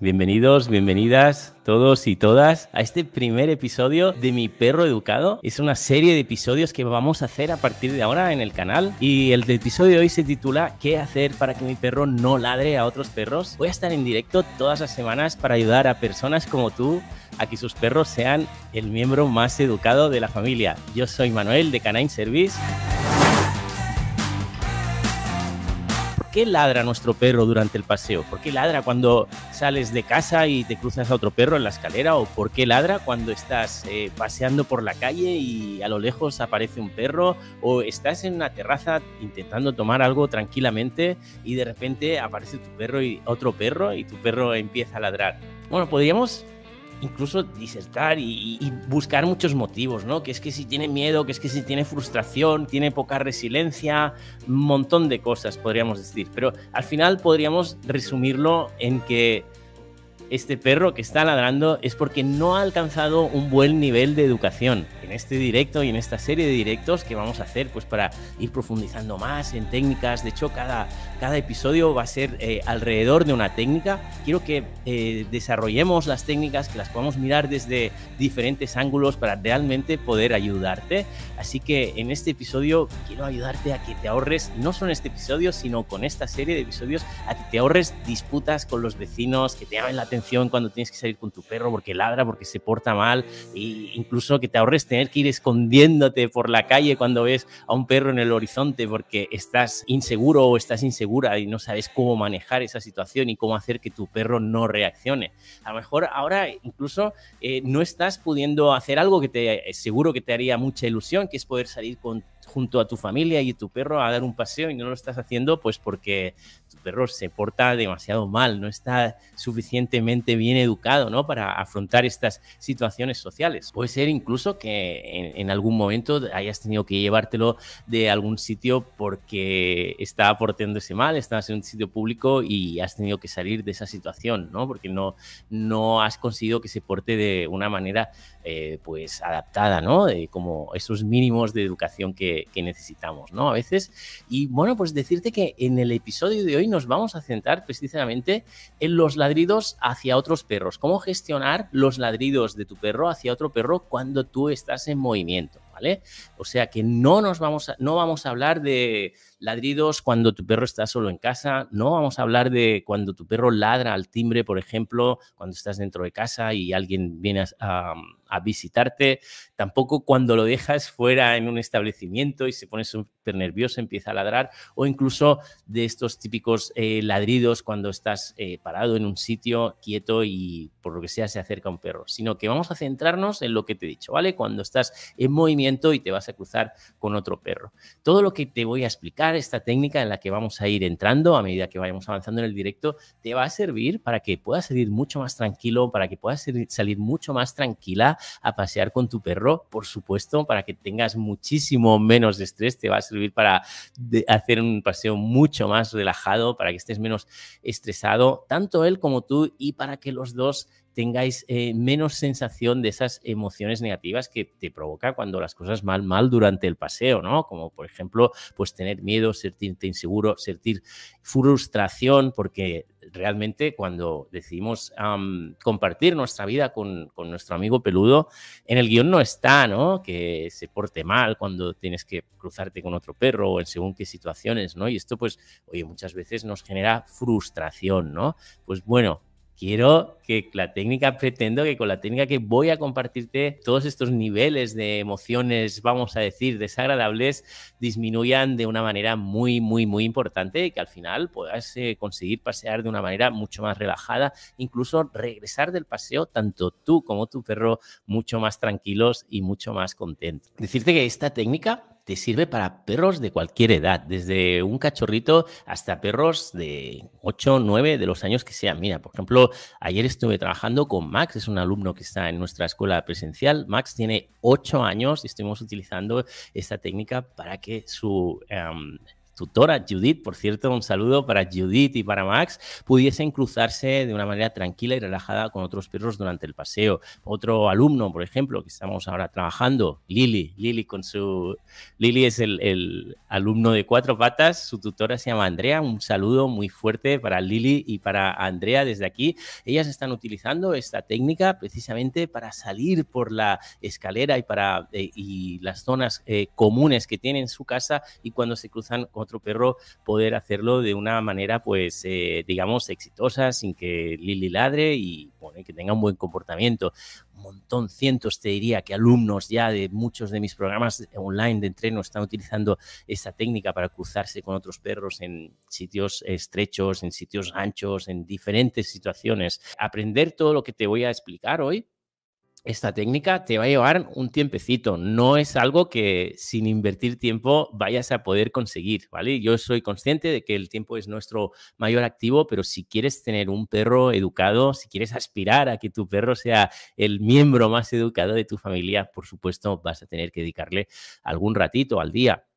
Bienvenidos, bienvenidas todos y todas a este primer episodio de Mi Perro Educado. Es una serie de episodios que vamos a hacer a partir de ahora en el canal y el episodio de hoy se titula ¿Qué hacer para que mi perro no ladre a otros perros? Voy a estar en directo todas las semanas para ayudar a personas como tú a que sus perros sean el miembro más educado de la familia. Yo soy Manuel de Canine Service. qué ladra nuestro perro durante el paseo? ¿Por qué ladra cuando sales de casa y te cruzas a otro perro en la escalera? ¿O por qué ladra cuando estás eh, paseando por la calle y a lo lejos aparece un perro? ¿O estás en una terraza intentando tomar algo tranquilamente y de repente aparece tu perro y otro perro y tu perro empieza a ladrar? Bueno, podríamos incluso disertar y, buscar muchos motivos, ¿no? Que es que si tiene miedo, que es que si tiene frustración, tiene poca resiliencia, un montón de cosas podríamos decir. Pero al final podríamos resumirlo en que este perro que está ladrando es porque no ha alcanzado un buen nivel de educación. En este directo y en esta serie de directos que vamos a hacer, pues para ir profundizando más en técnicas, de hecho cada, cada episodio va a ser eh, alrededor de una técnica. Quiero que eh, desarrollemos las técnicas, que las podamos mirar desde diferentes ángulos para realmente poder ayudarte. Así que en este episodio quiero ayudarte a que te ahorres, no solo en este episodio, sino con esta serie de episodios, a que te ahorres disputas con los vecinos, que te llamen la cuando tienes que salir con tu perro porque ladra, porque se porta mal, e incluso que te ahorres tener que ir escondiéndote por la calle cuando ves a un perro en el horizonte porque estás inseguro o estás insegura y no sabes cómo manejar esa situación y cómo hacer que tu perro no reaccione. A lo mejor ahora incluso eh, no estás pudiendo hacer algo que te eh, seguro que te haría mucha ilusión, que es poder salir con junto a tu familia y tu perro a dar un paseo y no lo estás haciendo pues porque tu perro se porta demasiado mal, no está suficientemente bien educado ¿no? para afrontar estas situaciones sociales. Puede ser incluso que en, algún momento hayas tenido que llevártelo de algún sitio porque estaba portándose mal, estás en un sitio público y has tenido que salir de esa situación, ¿no? porque no, no has conseguido que se porte de una manera eh, pues adaptada, ¿no? como esos mínimos de educación que, que, necesitamos, ¿no? A veces. Y bueno, pues decirte que en el episodio de hoy nos vamos a centrar precisamente en los ladridos hacia otros perros. Cómo gestionar los ladridos de tu perro hacia otro perro cuando tú estás en movimiento, ¿vale? O sea que no nos vamos a, no vamos a hablar de ladridos cuando tu perro está solo en casa, no vamos a hablar de cuando tu perro ladra al timbre, por ejemplo, cuando estás dentro de casa y alguien viene a, visitarte, tampoco cuando lo dejas fuera en un establecimiento y se pone súper nervioso, empieza a ladrar, o incluso de estos típicos eh, ladridos cuando estás eh, parado en un sitio quieto y por lo que sea se acerca un perro, sino que vamos a centrarnos en lo que te he dicho, ¿vale? Cuando estás en movimiento y te vas a cruzar con otro perro. Todo lo que te voy a explicar esta técnica en la que vamos a ir entrando a medida que vayamos avanzando en el directo, te va a servir para que puedas salir mucho más tranquilo, para que puedas salir mucho más tranquila a pasear con tu perro, por supuesto, para que tengas muchísimo menos estrés, te va a servir para hacer un paseo mucho más relajado, para que estés menos estresado, tanto él como tú, y para que los dos tengáis eh, menos sensación de esas emociones negativas que te provoca cuando las cosas mal, mal durante el paseo, ¿no? Como por ejemplo, pues tener miedo, sentirte inseguro, sentir frustración, porque realmente cuando decidimos compartir nuestra vida con, nuestro amigo peludo, en el guión no está, ¿no? Que se porte mal cuando tienes que cruzarte con otro perro o en según qué situaciones, ¿no? Y esto, pues, oye, muchas veces nos genera frustración, ¿no? Pues bueno, quiero que la técnica, pretendo que con la técnica que voy a compartirte todos estos niveles de emociones, vamos a decir, desagradables, disminuyan de una manera muy, muy, muy importante y que al final puedas eh, conseguir pasear de una manera mucho más relajada, incluso regresar del paseo tanto tú como tu perro mucho más tranquilos y mucho más contentos. Decirte que esta técnica te sirve para perros de cualquier edad, desde un cachorrito hasta perros de 8, 9, de los años que sean. Mira, por ejemplo, ayer estuve trabajando con Max, es un alumno que está en nuestra escuela presencial. Max tiene 8 años y estuvimos utilizando esta técnica para que su... Em, tutora Judith, por cierto, un saludo para Judith y para Max, pudiesen cruzarse de una manera tranquila y relajada con otros perros durante el paseo. Otro alumno, por ejemplo, que estamos ahora trabajando, Lili, Lili con su... Lili es el, alumno de cuatro patas, su tutora se llama Andrea, un saludo muy fuerte para Lili y para Andrea desde aquí. Ellas están utilizando esta técnica precisamente para salir por la escalera y para eh, y las zonas eh, comunes que tienen su casa y cuando se cruzan con otro perro poder hacerlo de una manera, pues, eh, digamos, exitosa, sin que Lili ladre y que tenga un buen comportamiento. Un montón, cientos, te diría, que alumnos ya de muchos de mis programas online de entreno están utilizando esta técnica para cruzarse con otros perros en sitios estrechos, en sitios anchos, en diferentes situaciones. Aprender todo lo que te voy a explicar hoy esta técnica te va a llevar un tiempecito, no es algo que sin invertir tiempo vayas a poder conseguir, ¿vale? Yo soy consciente de que el tiempo es nuestro mayor activo, pero si quieres tener un perro educado, si quieres aspirar a que tu perro sea el miembro más educado de tu familia, por supuesto vas a tener que dedicarle algún ratito al día.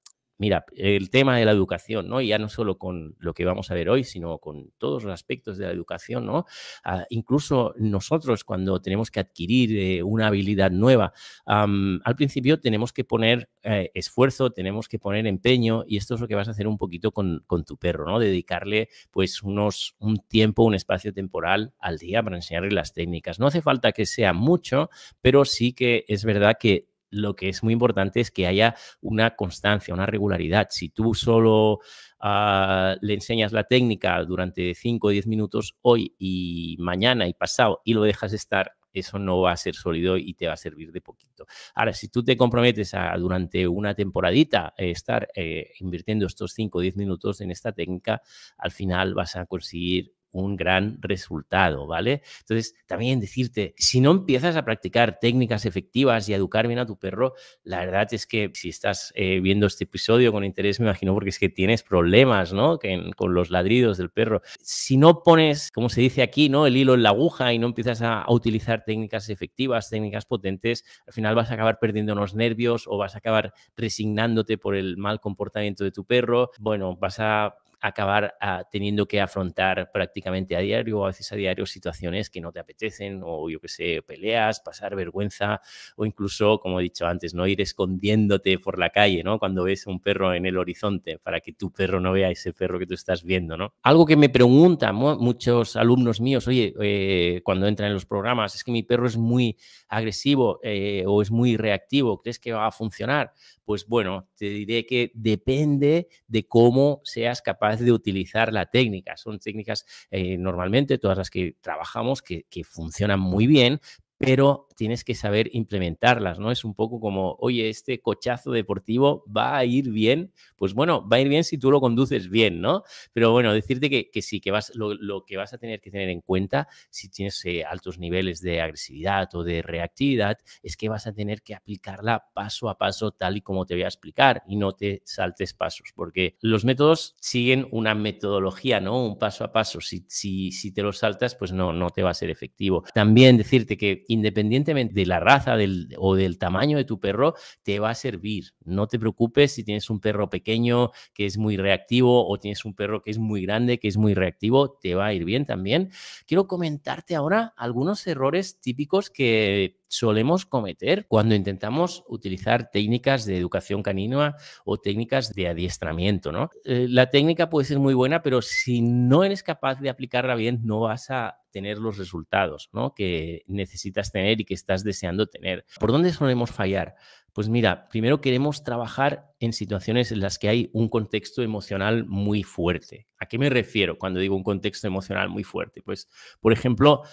Mira, el tema de la educación, ¿no? ya no solo con lo que vamos a ver hoy, sino con todos los aspectos de la educación, ¿no? Ah, incluso nosotros cuando tenemos que adquirir eh, una habilidad nueva, al principio tenemos que poner eh, esfuerzo, tenemos que poner empeño y esto es lo que vas a hacer un poquito con, con tu perro, ¿no? Dedicarle pues unos, un tiempo, un espacio temporal al día para enseñarle las técnicas. No hace falta que sea mucho, pero sí que es verdad que lo que es muy importante es que haya una constancia, una regularidad. Si tú solo ah, le enseñas la técnica durante 5 o 10 minutos hoy y mañana y pasado y lo dejas estar, eso no va a ser sólido y te va a servir de poquito. Ahora, si tú te comprometes a durante una temporadita eh, estar eh, invirtiendo estos 5 o 10 minutos en esta técnica, al final vas a conseguir un gran resultado, ¿vale? Entonces, también decirte, si no empiezas a practicar técnicas efectivas y a educar bien a tu perro, la verdad es que si estás eh, viendo este episodio con interés, me imagino porque es que tienes problemas, ¿no? con los ladridos del perro. Si no pones, como se dice aquí, ¿no? El hilo en la aguja y no empiezas a, a utilizar técnicas efectivas, técnicas potentes, al final vas a acabar perdiendo unos nervios o vas a acabar resignándote por el mal comportamiento de tu perro. Bueno, vas a acabar ah, teniendo que afrontar prácticamente a diario o a veces a diario situaciones que no te apetecen o yo que sé, peleas, pasar vergüenza o incluso, como he dicho antes, no ir escondiéndote por la calle, ¿no? Cuando ves un perro en el horizonte para que tu perro no vea ese perro que tú estás viendo, ¿no? Algo que me preguntan muchos alumnos míos, oye, eh, cuando entran en los programas, es que mi perro es muy agresivo eh, o es muy reactivo, ¿crees que va a funcionar? Pues bueno, te diré que depende de cómo seas capaz de utilizar la técnica. Son técnicas eh, normalmente, todas las que trabajamos, que funcionan muy bien, pero tienes que saber implementarlas, ¿no? Es un poco como, oye, este cochazo deportivo va a ir bien. Pues bueno, va a ir bien si tú lo conduces bien, ¿no? Pero bueno, decirte que, sí, que vas, lo, que vas a tener que tener en cuenta si tienes eh, altos niveles de agresividad o de reactividad es que vas a tener que aplicarla paso a paso tal y como te voy a explicar y no te saltes pasos, porque los métodos siguen una metodología, ¿no? Un paso a paso. Si, si, si te lo saltas, pues no, no te va a ser efectivo. También decirte que independientemente de la raza o del tamaño de tu perro, te va a servir. No te preocupes si tienes un perro pequeño que es muy reactivo o tienes un perro que es muy grande, que es muy reactivo, te va a ir bien también. Quiero comentarte ahora algunos errores típicos que solemos cometer cuando intentamos utilizar técnicas de educación canina o técnicas de adiestramiento. ¿no? Eh, la técnica puede ser muy buena, pero si no eres capaz de aplicarla bien, no vas a tener los resultados ¿no? que necesitas tener y que estás deseando tener. ¿Por dónde solemos fallar? Pues mira, primero queremos trabajar en situaciones en las que hay un contexto emocional muy fuerte. ¿A qué me refiero cuando digo un contexto emocional muy fuerte? Pues, por ejemplo,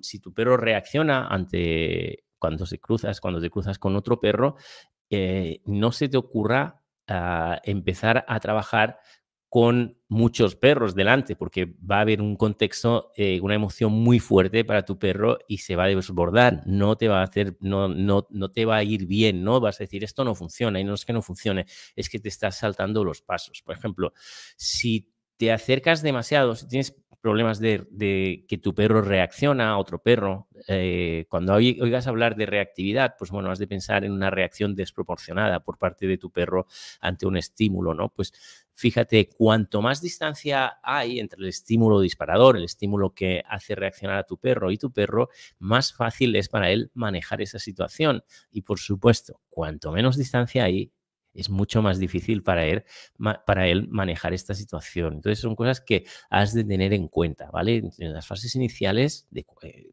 si tu perro reacciona ante cuando se cruzas, cuando te cruzas con otro perro, eh, no se te ocurra ah, empezar a trabajar con muchos perros delante, porque va a haber un contexto, eh, una emoción muy fuerte para tu perro y se va a desbordar, no te va a hacer, no, no, no te va a ir bien, ¿no? Vas a decir, esto no funciona, y no es que no funcione, es que te estás saltando los pasos. Por ejemplo, si te acercas demasiado, si tienes problemas de, que tu perro reacciona a otro perro. Eh, cuando oigas hablar de reactividad, pues bueno, has de pensar en una reacción desproporcionada por parte de tu perro ante un estímulo, ¿no? Pues fíjate, cuanto más distancia hay entre el estímulo disparador, el estímulo que hace reaccionar a tu perro y tu perro, más fácil es para él manejar esa situación. Y por supuesto, cuanto menos distancia hay, es mucho más difícil para él, para él manejar esta situación. Entonces son cosas que has de tener en cuenta, ¿vale? En las fases iniciales, de, eh,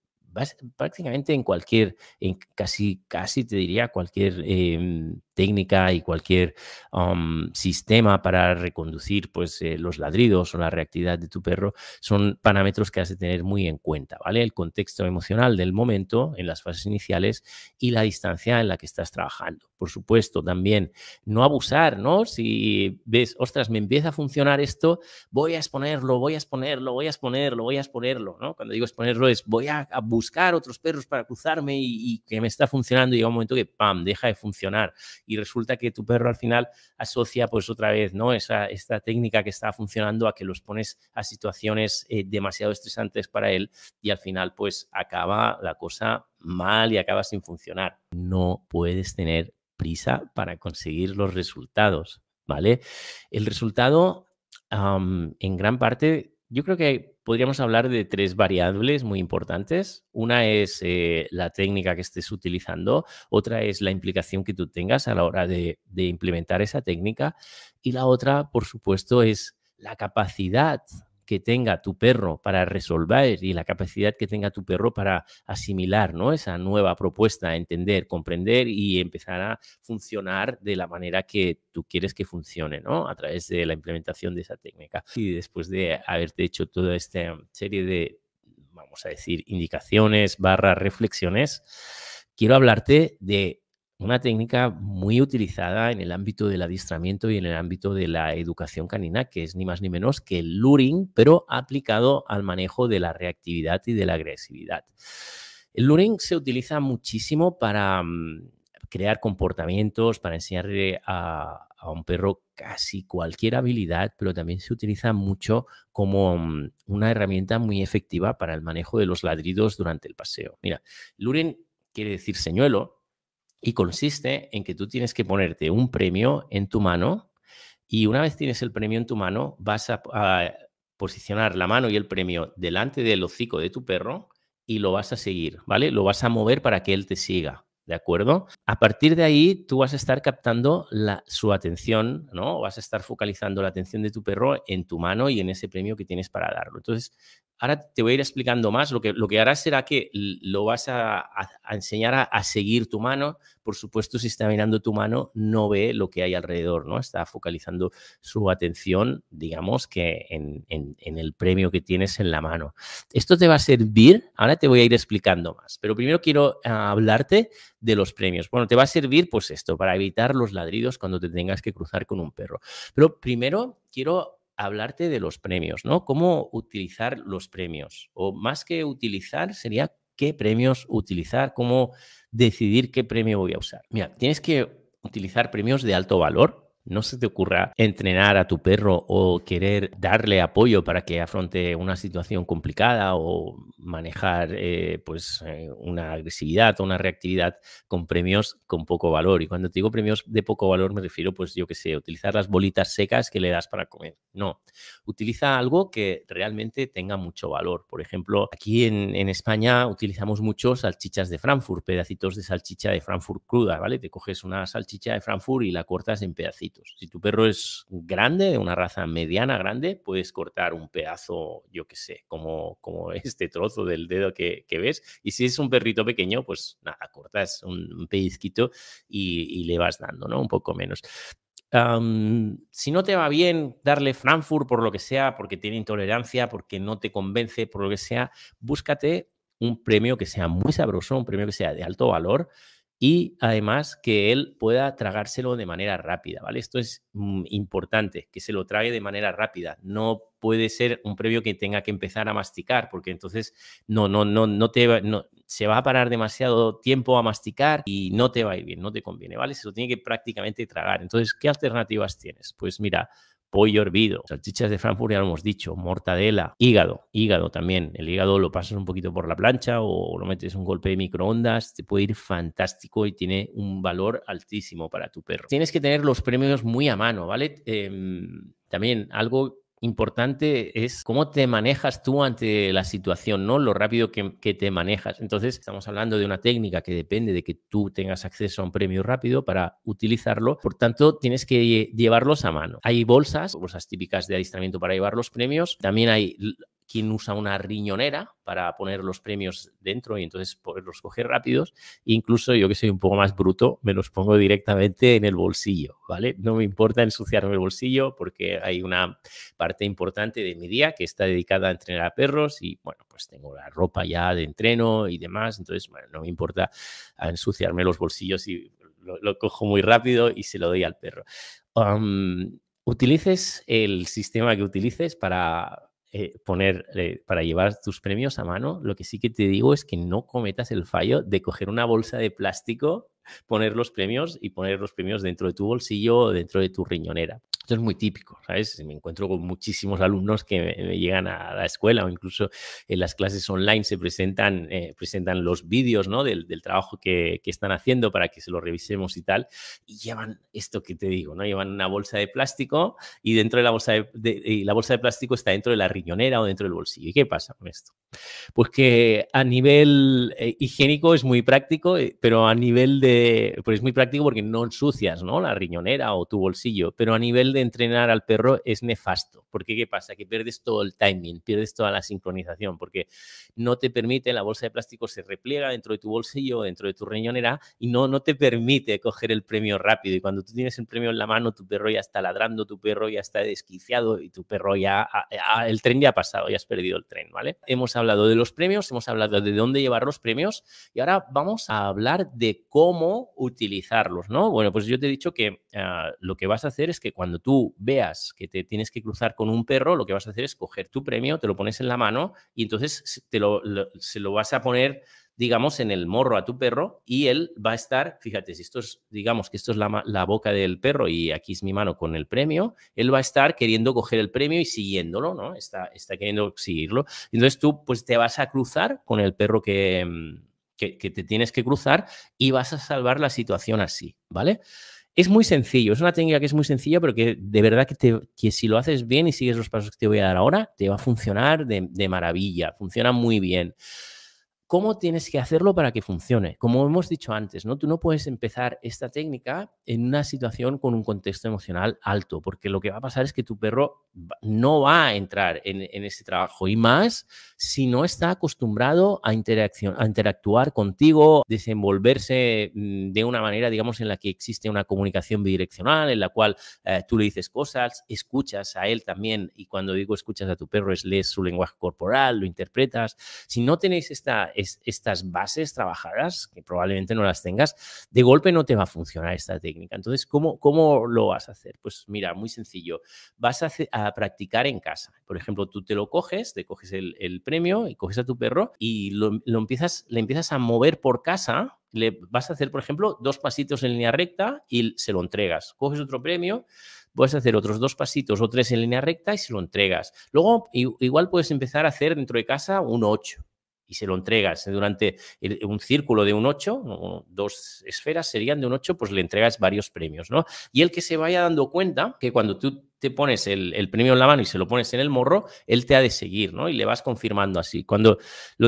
prácticamente en cualquier, en casi, casi te diría cualquier em, técnica y cualquier um, sistema para reconducir pues, eh, los ladridos o la reactividad de tu perro son parámetros que has de tener muy en cuenta, ¿vale? El contexto emocional del momento en las fases iniciales y la distancia en la que estás trabajando. Por supuesto, también no abusar, ¿no? Si ves, ostras, me empieza a funcionar esto, voy a exponerlo, voy a exponerlo, voy a exponerlo, voy a exponerlo, ¿no? Cuando digo exponerlo es voy a, buscar otros perros para cruzarme y, y que me está funcionando y llega un momento que, ¡pam!, deja de funcionar y resulta que tu perro al final asocia pues otra vez, ¿no? Esa, esta técnica que está funcionando a que los pones a situaciones eh, demasiado estresantes para él y al final pues acaba la cosa mal y acaba sin funcionar. No puedes tener prisa para conseguir los resultados, ¿vale? El resultado, en gran parte, yo creo que podríamos hablar de tres variables muy importantes. Una es eh, la técnica que estés utilizando, otra es la implicación que tú tengas a la hora de implementar esa técnica y la otra, por supuesto, es la capacidad que tenga tu perro para resolver y la capacidad que tenga tu perro para asimilar ¿no? esa nueva propuesta, entender, comprender y empezar a funcionar de la manera que tú quieres que funcione, ¿no? A través de la implementación de esa técnica. Y después de haberte hecho toda esta serie de, vamos a decir, indicaciones barras, reflexiones, quiero hablarte de una técnica muy utilizada en el ámbito del adiestramiento y en el ámbito de la educación canina, que es ni más ni menos que el luring, pero aplicado al manejo de la reactividad y de la agresividad. El luring se utiliza muchísimo para mm, crear comportamientos, para enseñarle a, a un perro casi cualquier habilidad, pero también se utiliza mucho como mm, una herramienta muy efectiva para el manejo de los ladridos durante el paseo. Mira, luring quiere decir señuelo, y consiste en que tú tienes que ponerte un premio en tu mano y una vez tienes el premio en tu mano vas a, posicionar la mano y el premio delante del hocico de tu perro y lo vas a seguir, ¿vale? Lo vas a mover para que él te siga, ¿de acuerdo? A partir de ahí tú vas a estar captando la, su atención, ¿no? Vas a estar focalizando la atención de tu perro en tu mano y en ese premio que tienes para darlo. Entonces, Ahora te voy a ir explicando más. Lo que, lo que será que lo vas a, enseñar a, seguir tu mano. Por supuesto, si está mirando tu mano, no ve lo que hay alrededor, ¿no? Está focalizando su atención, digamos, que en, el premio que tienes en la mano. Esto te va a servir, ahora te voy a ir explicando más, pero primero quiero ah, hablarte de los premios. Bueno, te va a servir pues esto, para evitar los ladridos cuando te tengas que cruzar con un perro. Pero primero quiero hablarte de los premios, ¿no? Cómo utilizar los premios. O más que utilizar, sería qué premios utilizar, cómo decidir qué premio voy a usar. Mira, tienes que utilizar premios de alto valor, no se te ocurra entrenar a tu perro o querer darle apoyo para que afronte una situación complicada o manejar eh, pues, eh, una agresividad o una reactividad con premios con poco valor. Y cuando te digo premios de poco valor me refiero, pues yo que sé, utilizar las bolitas secas que le das para comer. No, utiliza algo que realmente tenga mucho valor. Por ejemplo, aquí en, en España utilizamos mucho salchichas de Frankfurt, pedacitos de salchicha de Frankfurt cruda, ¿vale? Te coges una salchicha de Frankfurt y la cortas en pedacitos si tu perro es grande, de una raza mediana grande, puedes cortar un pedazo, yo qué sé, como, como este trozo del dedo que, ves. Y si es un perrito pequeño, pues nada, cortas un, pellizquito y, le vas dando, ¿no? Un poco menos. si no te va bien darle Frankfurt por lo que sea, porque tiene intolerancia, porque no te convence, por lo que sea, búscate un premio que sea muy sabroso, un premio que sea de alto valor, y además que él pueda tragárselo de manera rápida, ¿vale? Esto es mm, importante, que se lo trague de manera rápida. No puede ser un previo que tenga que empezar a masticar, porque entonces no, no, no, no te no, se va a parar demasiado tiempo a masticar y no te va a ir bien, no te conviene, ¿vale? Se lo tiene que prácticamente tragar. Entonces, ¿qué alternativas tienes? Pues mira, pollo hervido, salchichas de Frankfurt, ya lo hemos dicho, mortadela, hígado, hígado también. El hígado lo pasas un poquito por la plancha o lo metes un golpe de microondas, te puede ir fantástico y tiene un valor altísimo para tu perro. Tienes que tener los premios muy a mano, ¿vale? Em, también algo importante es cómo te manejas tú ante la situación, ¿no? Lo rápido que, te manejas. Entonces, estamos hablando de una técnica que depende de que tú tengas acceso a un premio rápido para utilizarlo. Por tanto, tienes que llevarlos a mano. Hay bolsas, bolsas típicas de adiestramiento para llevar los premios. También hay quien usa una riñonera para poner los premios dentro y entonces poderlos coger rápidos. incluso yo que soy un poco más bruto, me los pongo directamente en el bolsillo, ¿vale? No me importa ensuciarme el bolsillo porque hay una parte importante de mi día que está dedicada a entrenar a perros y bueno, pues tengo la ropa ya de entreno y demás, entonces bueno, no me importa ensuciarme los bolsillos y lo, cojo muy rápido y se lo doy al perro. utilices el sistema que utilices para eh, poner, eh, para llevar tus premios a mano, lo que sí que te digo es que no cometas el fallo de coger una bolsa de plástico, poner los premios y poner los premios dentro de tu bolsillo o dentro de tu riñonera. Esto es muy típico, ¿sabes? Me encuentro con muchísimos alumnos que me, llegan a la escuela o incluso en las clases online se presentan, eh, presentan los vídeos del, trabajo que, están haciendo para que se lo revisemos y tal. Y llevan esto que te digo, ¿no? Llevan una bolsa de plástico y dentro de la bolsa de, la bolsa de plástico está dentro de la riñonera o dentro del bolsillo. ¿Y qué pasa con esto? Pues que a nivel eh, higiénico es muy práctico, eh, pero a nivel de... Pues es muy práctico porque no ensucias, ¿no? La riñonera o tu bolsillo, pero a nivel de entrenar al perro es nefasto, porque ¿qué pasa? Que pierdes todo el timing, pierdes toda la sincronización, porque no te permite, la bolsa de plástico se repliega dentro de tu bolsillo, dentro de tu riñonera, y no, no te permite coger el premio rápido. Y cuando tú tienes el premio en la mano, tu perro ya está ladrando, tu perro ya está desquiciado y tu perro ya, ah, ah, el tren ya ha pasado, ya has perdido el tren, ¿vale? Hemos hablado de los premios, hemos hablado de dónde llevar los premios y ahora vamos a hablar de cómo utilizarlos, ¿no? Bueno, pues yo te he dicho que ah, lo que vas a hacer es que cuando tú veas que te tienes que cruzar con un perro, lo que vas a hacer es coger tu premio, te lo pones en la mano y entonces te lo, se lo vas a poner, digamos, en el morro a tu perro y él va a estar, fíjate, si esto es, digamos que esto es la, boca del perro y aquí es mi mano con el premio, él va a estar queriendo coger el premio y siguiéndolo, ¿no? Está, está queriendo seguirlo. Entonces tú, pues te vas a cruzar con el perro que... Mm, que, que te tienes que cruzar y vas a salvar la situación así, ¿vale? Es muy sencillo, es una técnica que es muy sencilla, pero que de verdad que, si lo haces bien y sigues los pasos que te voy a dar ahora, te va a funcionar de maravilla, funciona muy bien. ¿Cómo tienes que hacerlo para que funcione? Como hemos dicho antes, ¿no? Tú no puedes empezar esta técnica en una situación con un contexto emocional alto, porque lo que va a pasar es que tu perro no va a entrar en, ese trabajo y más si no está acostumbrado a, a interactuar contigo, desenvolverse mm, de una manera, digamos, en la que existe una comunicación bidireccional, en la cual eh, tú le dices cosas, escuchas a él también, y cuando digo escuchas a tu perro es lees su lenguaje corporal, lo interpretas. Si no tenéis esta estas bases trabajadas, que probablemente no las tengas, de golpe no te va a funcionar esta técnica. Entonces, ¿cómo, cómo lo vas a hacer? Pues mira, muy sencillo. Vas a, practicar en casa. Por ejemplo, tú te lo coges, te coges el, premio y coges a tu perro y lo, empiezas, le empiezas a mover por casa le vas a hacer, por ejemplo, dos pasitos en línea recta y se lo entregas. Coges otro premio, puedes hacer otros dos pasitos o tres en línea recta y se lo entregas. Luego, igual puedes empezar a hacer dentro de casa un 8 y se lo entregas durante un círculo de un 8, dos esferas serían de un 8, pues le entregas varios premios, ¿no? Y el que se vaya dando cuenta que cuando tú te pones el, el, premio en la mano y se lo pones en el morro, él te ha de seguir, ¿no? Y le vas confirmando así. Cuando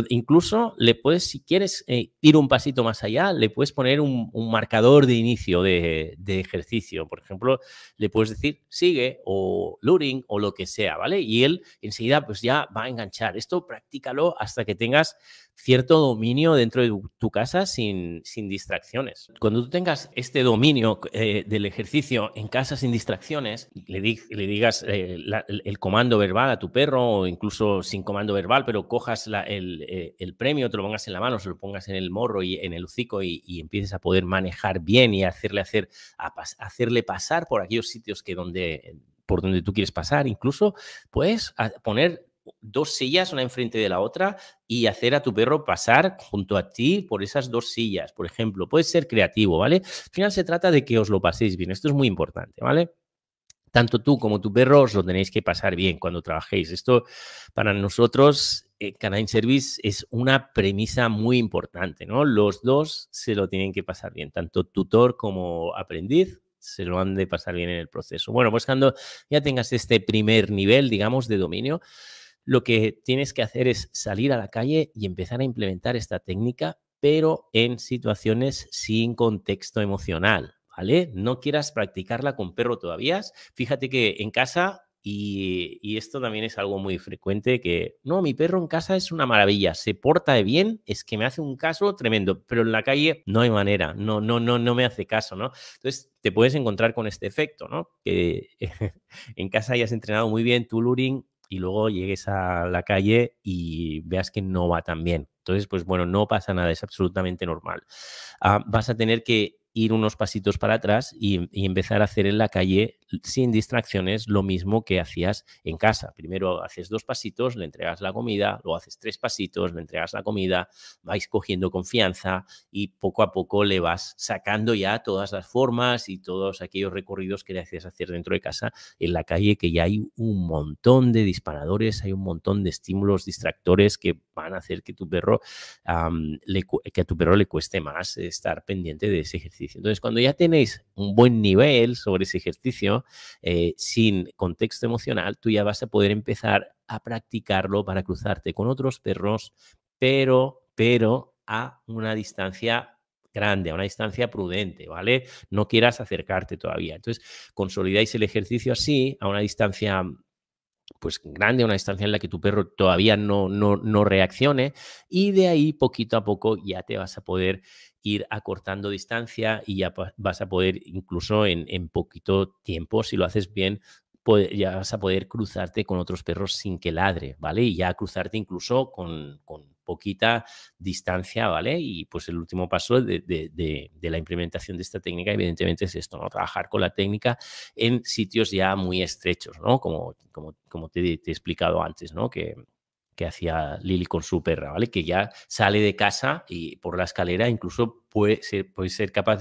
incluso le puedes, si quieres eh, ir un pasito más allá, le puedes poner un, un marcador de inicio de, de, ejercicio. Por ejemplo, le puedes decir sigue o luring o lo que sea, ¿vale? Y él enseguida pues ya va a enganchar. Esto practícalo hasta que tengas cierto dominio dentro de tu casa sin, sin distracciones. Cuando tú tengas este dominio eh, del ejercicio en casa sin distracciones, le digas le digas eh, el, comando verbal a tu perro o incluso sin comando verbal, pero cojas eh, el, premio, te lo pongas en la mano, se lo pongas en el morro y en el hocico y, empieces a poder manejar bien y hacerle, hacer, hacerle pasar por aquellos sitios que donde, por donde tú quieres pasar. Incluso puedes ah, poner dos sillas una enfrente de la otra y hacer a tu perro pasar junto a ti por esas dos sillas, por ejemplo. Puedes ser creativo, ¿vale? Al final se trata de que os lo paséis bien. Esto es muy importante, ¿vale? tanto tú como tu perro os lo tenéis que pasar bien cuando trabajéis. Esto para nosotros, eh, Canine Service, es una premisa muy importante, ¿no? Los dos se lo tienen que pasar bien, tanto tutor como aprendiz se lo han de pasar bien en el proceso. Bueno, pues cuando ya tengas este primer nivel, digamos, de dominio, lo que tienes que hacer es salir a la calle y empezar a implementar esta técnica, pero en situaciones sin contexto emocional. ¿vale? No quieras practicarla con perro todavía. Fíjate que en casa, y, esto también es algo muy frecuente, que no, mi perro en casa es una maravilla, se porta de bien, es que me hace un caso tremendo, pero en la calle no hay manera, no, no, no, no me hace caso, ¿no? Entonces te puedes encontrar con este efecto, ¿no? Que en casa hayas entrenado muy bien tu luring y luego llegues a la calle y veas que no va tan bien. Entonces, pues bueno, no pasa nada, es absolutamente normal. Ah, vas a tener que ir unos pasitos para atrás y, empezar a hacer en la calle sin distracciones lo mismo que hacías en casa. Primero haces dos pasitos, le entregas la comida, luego haces tres pasitos, le entregas la comida, vais cogiendo confianza y poco a poco le vas sacando ya todas las formas y todos aquellos recorridos que le hacías hacer dentro de casa en la calle, que ya hay un montón de disparadores, hay un montón de estímulos distractores que van a hacer que tu perro, que a tu perro le cueste más estar pendiente de ese ejercicio. Entonces, cuando ya tenéis un buen nivel sobre ese ejercicio, eh, sin contexto emocional, tú ya vas a poder empezar a practicarlo para cruzarte con otros perros, pero, pero a una distancia grande, a una distancia prudente, ¿vale? No quieras acercarte todavía. Entonces, consolidáis el ejercicio así, a una distancia pues grande, una distancia en la que tu perro todavía no, no, no reaccione y de ahí poquito a poco ya te vas a poder ir acortando distancia y ya vas a poder incluso en, poquito tiempo, si lo haces bien, ya vas a poder cruzarte con otros perros sin que ladre, ¿vale? Y ya cruzarte incluso con, con poquita distancia, ¿vale? Y pues el último paso de, de, la implementación de esta técnica, evidentemente, es esto, ¿no? Trabajar con la técnica en sitios ya muy estrechos, ¿no? Como, como, como te, te he explicado antes, ¿no? Que, que hacía Lily con su perra, ¿vale? Que ya sale de casa y por la escalera incluso puede ser, capaz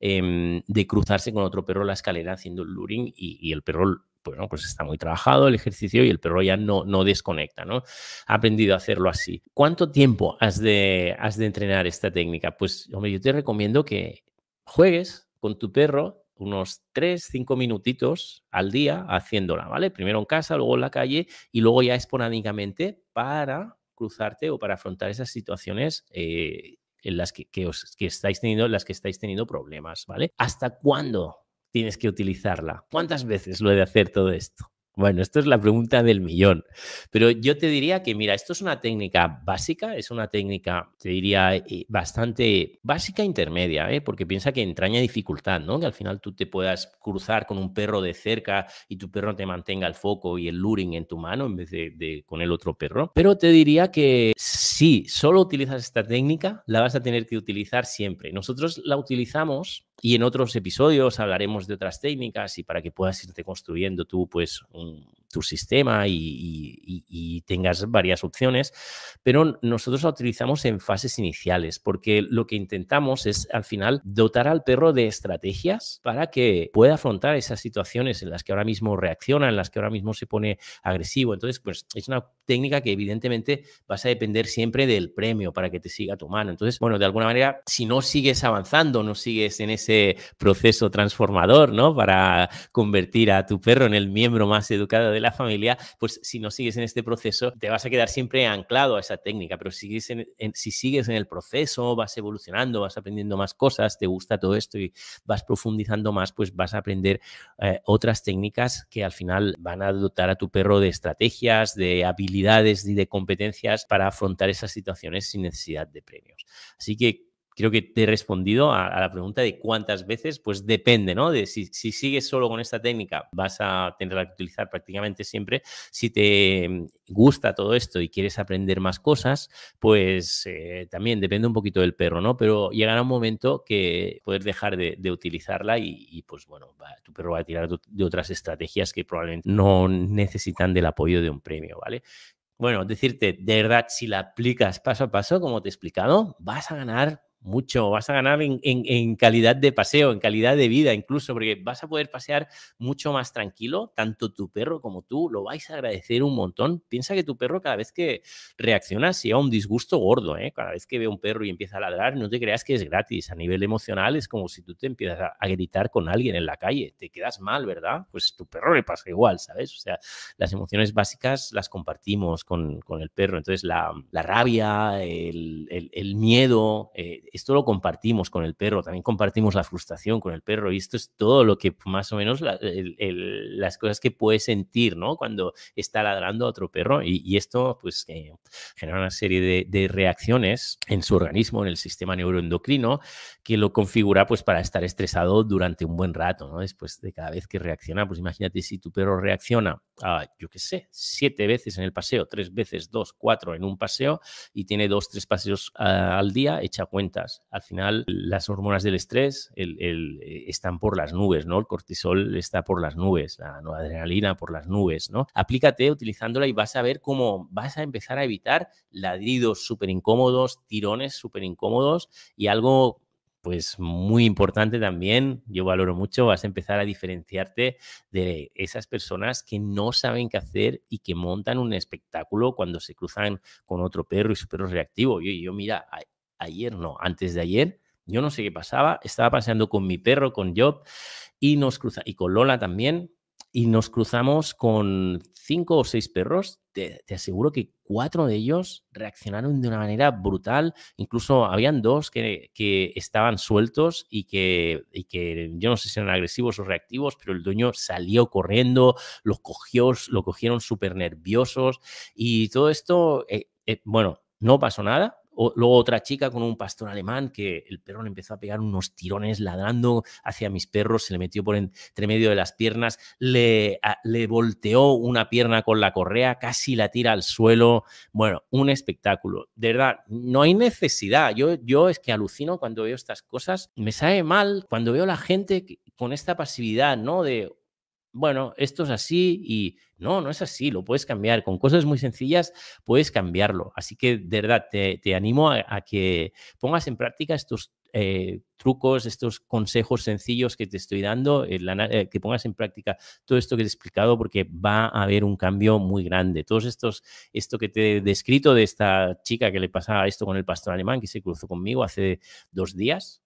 em, de, cruzarse con otro perro en la escalera haciendo el luring y, el perro bueno, pues está muy trabajado el ejercicio y el perro ya no, no desconecta, ¿no? Ha aprendido a hacerlo así. ¿Cuánto tiempo has de, has de entrenar esta técnica? Pues, hombre, yo te recomiendo que juegues con tu perro unos 3, 5 minutitos al día haciéndola, ¿vale? Primero en casa, luego en la calle y luego ya esporádicamente para cruzarte o para afrontar esas situaciones eh, en las que, os, estáis teniendo, en las que estáis teniendo problemas, ¿vale? ¿Hasta cuándo tienes que utilizarla? ¿Cuántas veces lo he de hacer todo esto? Bueno, esto es la pregunta del millón. Pero yo te diría que, mira, esto es una técnica básica, es una técnica, te diría, eh, bastante básica intermedia, ¿eh? porque piensa que entraña dificultad, ¿no? Que al final tú te puedas cruzar con un perro de cerca y tu perro te mantenga el foco y el luring en tu mano en vez de, de con el otro perro. Pero te diría que si solo utilizas esta técnica, la vas a tener que utilizar siempre. Nosotros la utilizamos y en otros episodios hablaremos de otras técnicas y para que puedas irte construyendo tú pues un, tu sistema y, tengas varias opciones, pero nosotros la utilizamos en fases iniciales porque lo que intentamos es al final dotar al perro de estrategias para que pueda afrontar esas situaciones en las que ahora mismo reacciona, en las que ahora mismo se pone agresivo. Entonces, pues es una técnica que evidentemente vas a depender siempre del premio para que te siga tu mano. Entonces, bueno, de alguna manera, si no sigues avanzando, no sigues en ese proceso transformador, ¿no? Para convertir a tu perro en el miembro más educado del la familia, pues si no sigues en este proceso, te vas a quedar siempre anclado a esa técnica, pero si sigues en, si sigues en el proceso, vas evolucionando, vas aprendiendo más cosas, te gusta todo esto y vas profundizando más, pues vas a aprender eh, otras técnicas que al final van a dotar a tu perro de estrategias, de habilidades y de competencias para afrontar esas situaciones sin necesidad de premios. Así que creo que te he respondido a, la pregunta de cuántas veces, pues depende, ¿no? De si, sigues solo con esta técnica, vas a tenerla que utilizar prácticamente siempre. Si te mm, gusta todo esto y quieres aprender más cosas, pues eh, también depende un poquito del perro, ¿no? Pero llegará un momento que puedes dejar de, utilizarla y, pues bueno, tu perro va a tirar de otras estrategias que probablemente no necesitan del apoyo de un premio, ¿vale? Bueno, decirte, de verdad, si la aplicas paso a paso, como te he explicado, vas a ganar mucho, vas a ganar en, calidad de paseo, en calidad de vida incluso, porque vas a poder pasear mucho más tranquilo, tanto tu perro como tú, lo vais a agradecer un montón. Piensa que tu perro cada vez que reacciona a un disgusto gordo, ¿eh? cada vez que ve un perro y empieza a ladrar, no te creas que es gratis, a nivel emocional es como si tú te empiezas a, gritar con alguien en la calle, te quedas mal, ¿verdad? Pues tu perro le pasa igual, ¿sabes? O sea, las emociones básicas las compartimos con, el perro, entonces la, rabia, el, el, el miedo, eh, esto lo compartimos con el perro, también compartimos la frustración con el perro y esto es todo lo que más o menos las cosas que puede sentir, ¿no? Cuando está ladrando a otro perro y, esto pues eh, genera una serie de, reacciones en su organismo, en el sistema neuroendocrino, que lo configura pues para estar estresado durante un buen rato, ¿no? Después de cada vez que reacciona, pues imagínate si tu perro reacciona a, yo qué sé, siete veces en el paseo, tres veces, dos, cuatro en un paseo y tiene dos, tres paseos ah, al día, echa cuenta al final las hormonas del estrés eh, están por las nubes, ¿no? El cortisol está por las nubes, la adrenalina por las nubes, ¿no? Aplícate utilizándola y vas a ver cómo vas a empezar a evitar ladridos súper incómodos, tirones súper incómodos y algo pues muy importante también, yo valoro mucho, vas a empezar a diferenciarte de esas personas que no saben qué hacer y que montan un espectáculo cuando se cruzan con otro perro y su perro es reactivo. Yo, yo mira, ayer no, antes de ayer, yo no sé qué pasaba, estaba paseando con mi perro, con Job, y nos cruza y con Lola también, y nos cruzamos con cinco o seis perros. Te, aseguro que cuatro de ellos reaccionaron de una manera brutal. Incluso habían dos que, estaban sueltos y que, que yo no sé si eran agresivos o reactivos, pero el dueño salió corriendo, los cogió, lo cogieron súper nerviosos y todo esto, eh, eh, bueno, no pasó nada, luego otra chica con un pastor alemán que el perro le empezó a pegar unos tirones ladrando hacia mis perros, se le metió por entre medio de las piernas, le, le volteó una pierna con la correa, casi la tira al suelo. Bueno, un espectáculo. De verdad, no hay necesidad. Yo, yo es que alucino cuando veo estas cosas. Me sabe mal cuando veo a la gente con esta pasividad, ¿no? De, bueno, esto es así y no, no es así, lo puedes cambiar. Con cosas muy sencillas puedes cambiarlo. Así que de verdad te, animo a, que pongas en práctica estos eh, trucos, estos consejos sencillos que te estoy dando, eh, eh, que pongas en práctica todo esto que te he explicado porque va a haber un cambio muy grande. Todos estos, esto que te he descrito de esta chica que le pasaba esto con el pastor alemán que se cruzó conmigo hace dos días,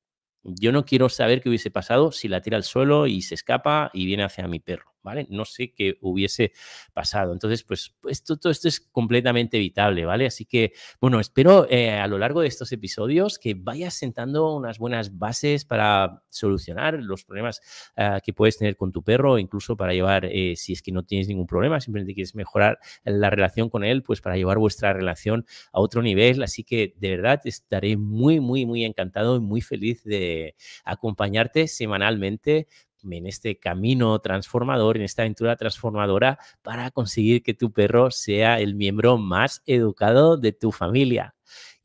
yo no quiero saber qué hubiese pasado si la tira al suelo y se escapa y viene hacia mi perro. No sé qué hubiese pasado. Entonces, pues, pues todo esto es completamente evitable, ¿vale? Así que, bueno, espero eh, a lo largo de estos episodios que vayas sentando unas buenas bases para solucionar los problemas ah, que puedes tener con tu perro, incluso para llevar, eh, si es que no tienes ningún problema, simplemente quieres mejorar la relación con él, pues para llevar vuestra relación a otro nivel. Así que, de verdad, estaré muy, muy, muy encantado y muy feliz de acompañarte semanalmente en este camino transformador, en esta aventura transformadora para conseguir que tu perro sea el miembro más educado de tu familia.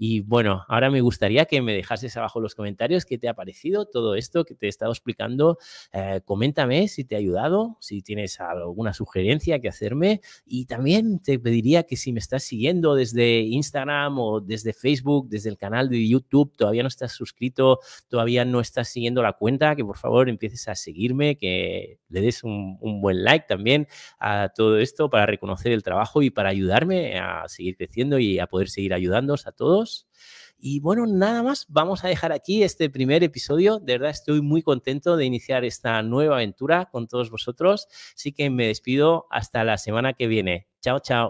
Y bueno, ahora me gustaría que me dejases abajo los comentarios qué te ha parecido todo esto que te he estado explicando. Eh, coméntame si te ha ayudado, si tienes alguna sugerencia que hacerme. Y también te pediría que si me estás siguiendo desde Instagram o desde Facebook, desde el canal de YouTube, todavía no estás suscrito, todavía no estás siguiendo la cuenta, que por favor empieces a seguirme, que le des un, un buen like también a todo esto para reconocer el trabajo y para ayudarme a seguir creciendo y a poder seguir ayudándoos a todos. Y bueno, nada más, vamos a dejar aquí este primer episodio. De verdad estoy muy contento de iniciar esta nueva aventura con todos vosotros. Así que me despido hasta la semana que viene. Chao, chao.